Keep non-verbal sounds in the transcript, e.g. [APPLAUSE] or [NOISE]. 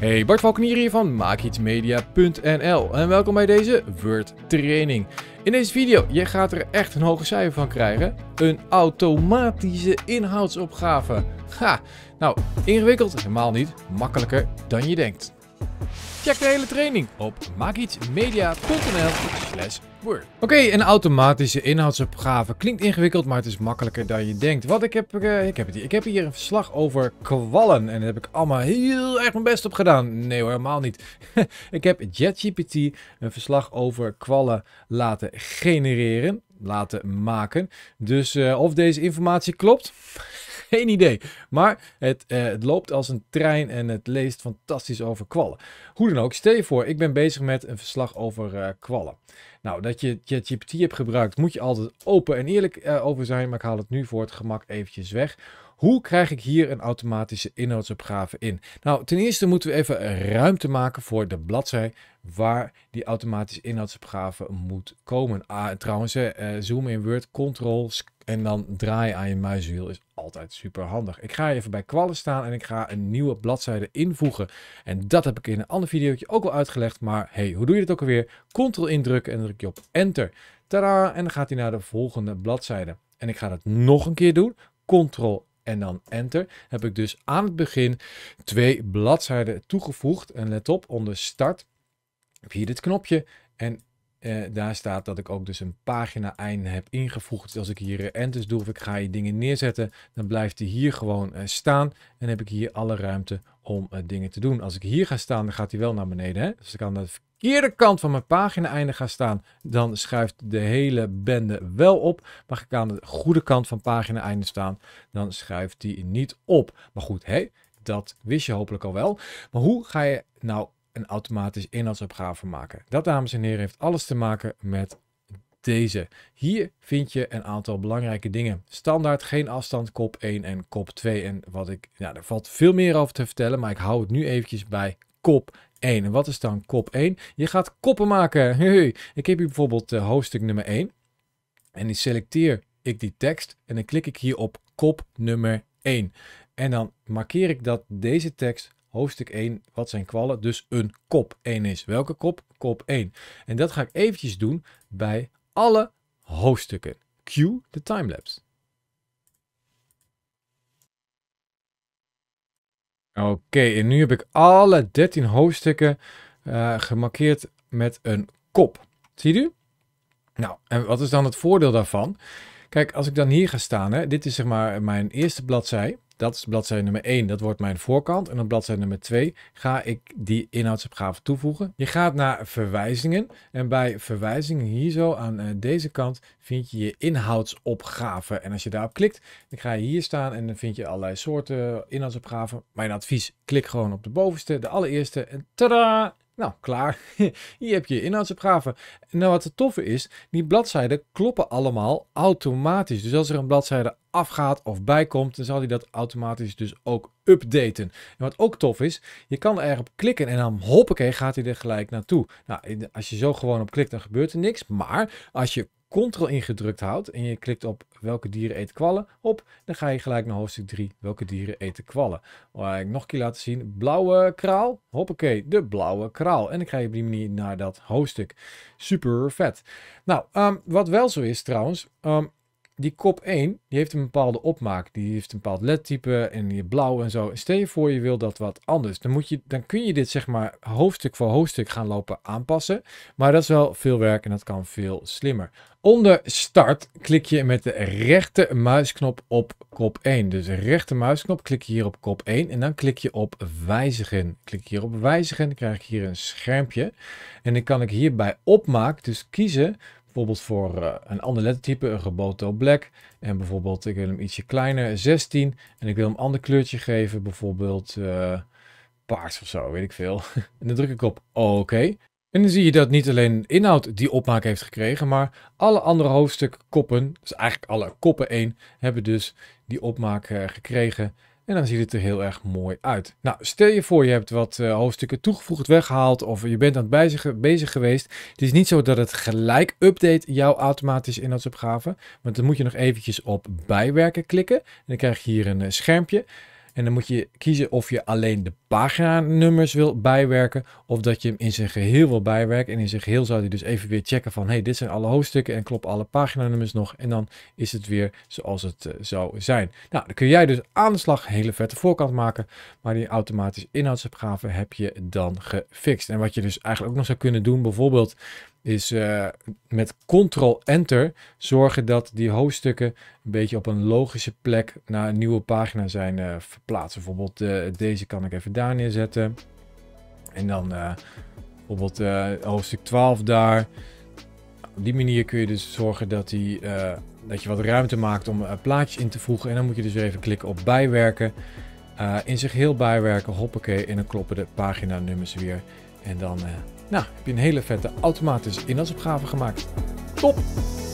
Hey, Bart Valkenier hier van maakietsmedia.nl en welkom bij deze Word training. In deze video, je gaat er echt een hoge cijfer van krijgen. Een automatische inhoudsopgave. Ha, nou ingewikkeld helemaal niet, makkelijker dan je denkt. Check de hele training op maakietsmedia.nl slash word. Oké, een automatische inhoudsopgave klinkt ingewikkeld, maar het is makkelijker dan je denkt. Wat ik heb, eh, ik heb het hier. Ik heb hier een verslag over kwallen en daar heb ik allemaal heel erg mijn best op gedaan. Nee hoor, helemaal niet. [LAUGHS] ik heb JetGPT een verslag over kwallen laten genereren, laten maken. Dus eh, of deze informatie klopt... [LAUGHS] [LAUGHS] Geen idee. Maar het, eh, het loopt als een trein en het leest fantastisch over kwallen. Hoe dan ook, stel je voor, ik ben bezig met een verslag over uh, kwallen. Nou, dat je ChatGPT hebt gebruikt, moet je altijd open en eerlijk eh, over zijn. Maar ik haal het nu voor het gemak eventjes weg. Hoe krijg ik hier een automatische inhoudsopgave in? Nou, ten eerste moeten we even ruimte maken voor de bladzij waar die automatische inhoudsopgave moet komen. Ah, trouwens, eh, zoom in Word, Ctrl, en dan draaien aan je muiswiel is altijd super handig. Ik ga even bij kwallen staan en ik ga een nieuwe bladzijde invoegen. En dat heb ik in een ander videootje ook al uitgelegd. Maar hey, hoe doe je dat ook alweer? Ctrl indrukken en dan druk je op enter. Tada! En dan gaat hij naar de volgende bladzijde. En ik ga dat nog een keer doen. Ctrl en dan enter. Heb ik dus aan het begin twee bladzijden toegevoegd. En let op, onder start heb je hier dit knopje. En eh, daar staat dat ik ook dus een pagina heb ingevoegd. Dus als ik hier eh, enters doe of ik ga je dingen neerzetten, dan blijft die hier gewoon eh, staan. En heb ik hier alle ruimte om dingen te doen. Als ik hier ga staan, dan gaat hij wel naar beneden. Hè? Dus ik aan de verkeerde kant van mijn pagina einde ga staan, dan schuift de hele bende wel op. Mag ik aan de goede kant van pagina einde staan, dan schuift die niet op. Maar goed, hè? dat wist je hopelijk al wel. Maar hoe ga je nou een automatisch inhoudsopgave maken. Dat, dames en heren, heeft alles te maken met deze. Hier vind je een aantal belangrijke dingen. Standaard geen afstand kop 1 en kop 2. En wat ik, nou, er valt veel meer over te vertellen, maar ik hou het nu eventjes bij kop 1. En wat is dan kop 1? Je gaat koppen maken. [LAUGHS] ik heb hier bijvoorbeeld eh, hoofdstuk nummer 1. En die selecteer ik die tekst en dan klik ik hier op kop nummer 1. En dan markeer ik dat deze tekst hoofdstuk 1, wat zijn kwallen, dus een kop 1 is. Welke kop? Kop 1. En dat ga ik eventjes doen bij alle hoofdstukken. Cue de timelapse. Oké, en nu heb ik alle 13 hoofdstukken eh, gemarkeerd met een kop. Zie u? Nou, en wat is dan het voordeel daarvan? Kijk, als ik dan hier ga staan, hè, dit is zeg maar mijn eerste bladzij. Dat is bladzijde nummer 1, dat wordt mijn voorkant. En op bladzijde nummer 2 ga ik die inhoudsopgave toevoegen. Je gaat naar verwijzingen en bij verwijzingen hier zo aan eh, deze kant vind je je inhoudsopgave. En als je daarop klikt, dan ga je hier staan en dan vind je allerlei soorten inhoudsopgaven. Mijn advies, klik gewoon op de bovenste, de allereerste en tada! Nou, klaar. [LAUGHS] Hier heb je je inhoudsopgave. En nou, wat het toffe is, die bladzijden kloppen allemaal automatisch. Dus als er een bladzijde afgaat of bijkomt, dan zal hij dat automatisch dus ook updaten. En wat ook tof is, je kan erop klikken en dan hoppakee gaat hij er gelijk naartoe. Nou, als je zo gewoon op klikt, dan gebeurt er niks. Maar als je Ctrl ingedrukt houdt en je klikt op welke dieren eten kwallen op, dan ga je gelijk naar hoofdstuk 3, welke dieren eten kwallen. Waar ik nog een keer laten zien, blauwe kraal, hoppakee, de blauwe kraal. En dan ga je op die manier naar dat hoofdstuk. Super vet. Nou, ehm, wat wel zo is trouwens, ehm, die kop 1, die heeft een bepaalde opmaak. Die heeft een bepaald ledtype en die blauw en zo. Stel je voor je wil dat wat anders. Dan, moet je, dan kun je dit zeg maar hoofdstuk voor hoofdstuk gaan lopen aanpassen. Maar dat is wel veel werk en dat kan veel slimmer. Onder start klik je met de rechter muisknop op kop 1. Dus de rechter muisknop klik je hier op kop 1 en dan klik je op wijzigen. Klik hier op wijzigen, dan krijg ik hier een schermpje. En dan kan ik hier bij opmaak dus kiezen Bijvoorbeeld voor eh, een ander lettertype, een Roboto Black. En bijvoorbeeld, ik wil hem ietsje kleiner, 16. En ik wil hem een ander kleurtje geven, bijvoorbeeld uh, paars of zo, weet ik veel. [LAUGHS] en dan druk ik op oké. En dan zie je dat niet alleen inhoud die opmaak heeft gekregen, maar alle andere hoofdstukkoppen, dus eigenlijk alle koppen 1, hebben dus die opmaak eh, gekregen. En dan ziet het er heel erg mooi uit. Nou, stel je voor je hebt wat eh, hoofdstukken toegevoegd, weggehaald of je bent aan het bezig, bezig, geweest. Het is niet zo dat het gelijk update jouw automatische inhoudsopgave. Want dan moet je nog eventjes op bijwerken klikken. En dan krijg je hier een eh, schermpje. En dan moet je kiezen of je alleen de paginanummers wil bijwerken. Of dat je hem in zijn geheel wil bijwerken. En in zijn geheel zou hij dus even weer checken van... hey, dit zijn alle hoofdstukken en klopt alle paginanummers nog. En dan is het weer zoals het eh, zou zijn. Nou, dan kun jij dus aan de slag een hele vette voorkant maken. Maar die automatische inhoudsopgave heb je dan gefixt. En wat je dus eigenlijk ook nog zou kunnen doen... bijvoorbeeld is eh, met Ctrl-Enter zorgen dat die hoofdstukken een beetje op een logische plek naar een nieuwe pagina zijn uh, verplaatst. Bijvoorbeeld eh, deze kan ik even daar neerzetten. En dan bijvoorbeeld hoofdstuk 12 daar. Op die manier kun je dus zorgen dat, die, dat je wat ruimte maakt om plaatjes in te voegen. En dan moet je dus weer even klikken op bijwerken. in zich heel bijwerken, hoppakee. En dan kloppen de paginanummers weer. En dan nou, heb je een hele vette automatische dus inhoudsopgave gemaakt. Top!